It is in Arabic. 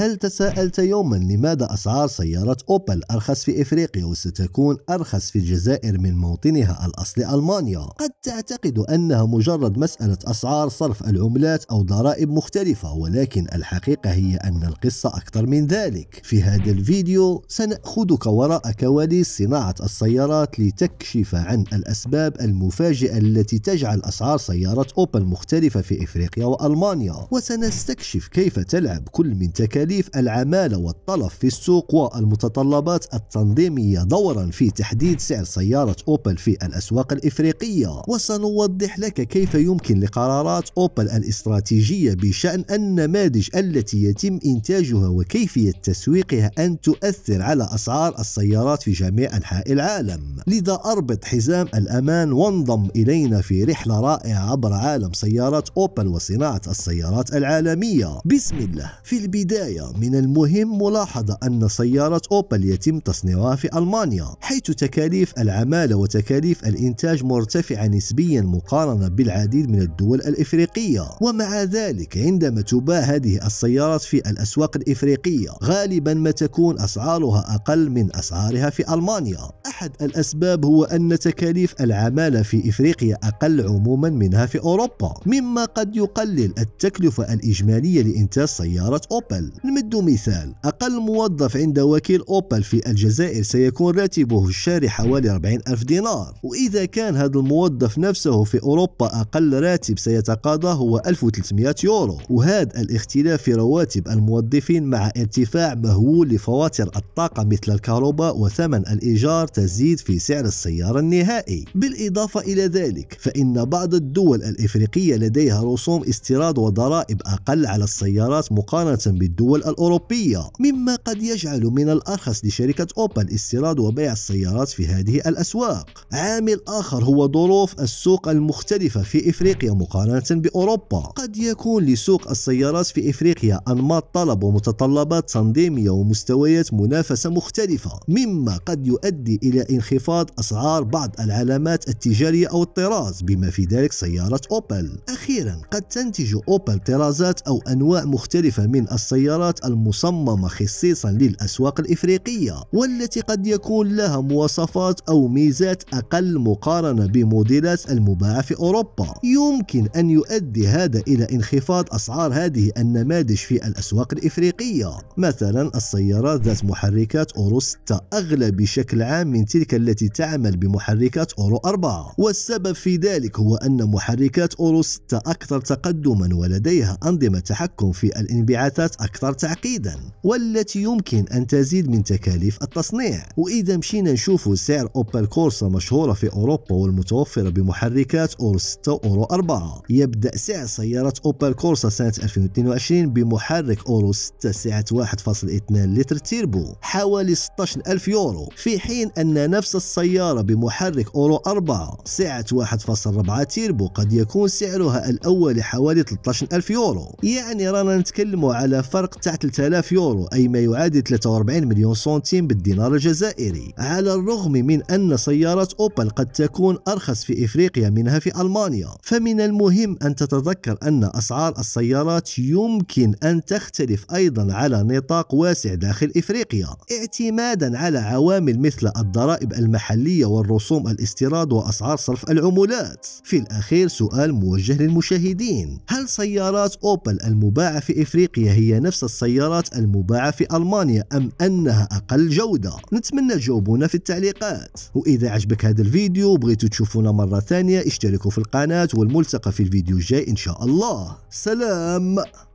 هل تساءلت يوما لماذا أسعار سيارات أوبل أرخص في إفريقيا وستكون أرخص في الجزائر من موطنها الأصلي ألمانيا؟ قد تعتقد أنها مجرد مسألة أسعار صرف العملات أو ضرائب مختلفة ولكن الحقيقة هي أن القصة أكثر من ذلك في هذا الفيديو سنأخذك وراء كواليس صناعة السيارات لتكشف عن الأسباب المفاجئة التي تجعل أسعار سيارات أوبل مختلفة في إفريقيا وألمانيا وسنستكشف كيف تلعب كل من تكاليف تكاليف العمالة والطلب في السوق والمتطلبات التنظيمية دورا في تحديد سعر سيارة أوبل في الأسواق الإفريقية وسنوضح لك كيف يمكن لقرارات أوبل الاستراتيجية بشأن النماذج التي يتم إنتاجها وكيفية تسويقها أن تؤثر على أسعار السيارات في جميع أنحاء العالم لذا أربط حزام الأمان وانضم إلينا في رحلة رائعة عبر عالم سيارات أوبل وصناعة السيارات العالمية بسم الله في البداية من المهم ملاحظة أن سيارة أوبل يتم تصنيعها في ألمانيا حيث تكاليف العمالة وتكاليف الإنتاج مرتفعة نسبيا مقارنة بالعديد من الدول الإفريقية ومع ذلك عندما تباع هذه السيارات في الأسواق الإفريقية غالبا ما تكون أسعارها أقل من أسعارها في ألمانيا أحد الأسباب هو أن تكاليف العمالة في إفريقيا أقل عموما منها في أوروبا مما قد يقلل التكلفة الإجمالية لإنتاج سيارة أوبل نمد مثال أقل موظف عند وكيل أوبل في الجزائر سيكون راتبه الشهري حوالي 40 ألف دينار وإذا كان هذا الموظف نفسه في أوروبا أقل راتب سيتقاضاه هو 1300 يورو وهذا الاختلاف في رواتب الموظفين مع ارتفاع مهول لفواتير الطاقة مثل الكهرباء وثمن الإيجار تزيد المزيد في سعر السيارة النهائي بالإضافة إلى ذلك فإن بعض الدول الإفريقية لديها رسوم استيراد وضرائب أقل على السيارات مقارنة بالدول الأوروبية مما قد يجعل من الأرخص لشركة أوبل استيراد وبيع السيارات في هذه الأسواق عامل آخر هو ظروف السوق المختلفة في إفريقيا مقارنة بأوروبا قد يكون لسوق السيارات في إفريقيا أنماط طلب ومتطلبات تنظيمية ومستويات منافسة مختلفة مما قد يؤدي إلى انخفاض أسعار بعض العلامات التجارية أو الطراز بما في ذلك سيارة أوبل أخيرا قد تنتج أوبل طرازات أو أنواع مختلفة من السيارات المصممة خصيصا للأسواق الإفريقية والتي قد يكون لها مواصفات أو ميزات أقل مقارنة بموديلات المباعة في أوروبا يمكن أن يؤدي هذا إلى انخفاض أسعار هذه النماذج في الأسواق الإفريقية مثلا السيارات ذات محركات أورو 6 أغلى بشكل عام من تلك التي تعمل بمحركات أورو 4 والسبب في ذلك هو أن محركات أورو 6 أكثر تقدما ولديها أنظمة تحكم في الانبعاثات أكثر تعقيدا والتي يمكن أن تزيد من تكاليف التصنيع وإذا مشينا نشوف سعر أوبل كورسا مشهورة في أوروبا والمتوفرة بمحركات أورو 6 وأورو 4 يبدأ سعر سيارة أوبل كورسا سنة 2022 بمحرك أورو 6 سعة 1.2 لتر تيربو حوالي 16000 يورو في حين أن أن نفس السيارة بمحرك أورو 4 سعة 1.4 تيربو قد يكون سعرها الأول حوالي 13000 يورو يعني رانا نتكلم على فرق تاع 3000 يورو أي ما يعادل 43 مليون سنتيم بالدينار الجزائري على الرغم من أن سيارات أوبل قد تكون أرخص في إفريقيا منها في ألمانيا فمن المهم أن تتذكر أن أسعار السيارات يمكن أن تختلف أيضا على نطاق واسع داخل إفريقيا اعتمادا على عوامل مثل الضرائب الضرائب المحلية والرسوم الاستيراد وأسعار صرف العمولات في الأخير سؤال موجه للمشاهدين هل سيارات أوبل المباعة في إفريقيا هي نفس السيارات المباعة في ألمانيا أم أنها أقل جودة نتمنى تجاوبونا في التعليقات وإذا عجبك هذا الفيديو وبغيتوا تشوفونا مرة ثانية اشتركوا في القناة والملتقى في الفيديو الجاي إن شاء الله سلام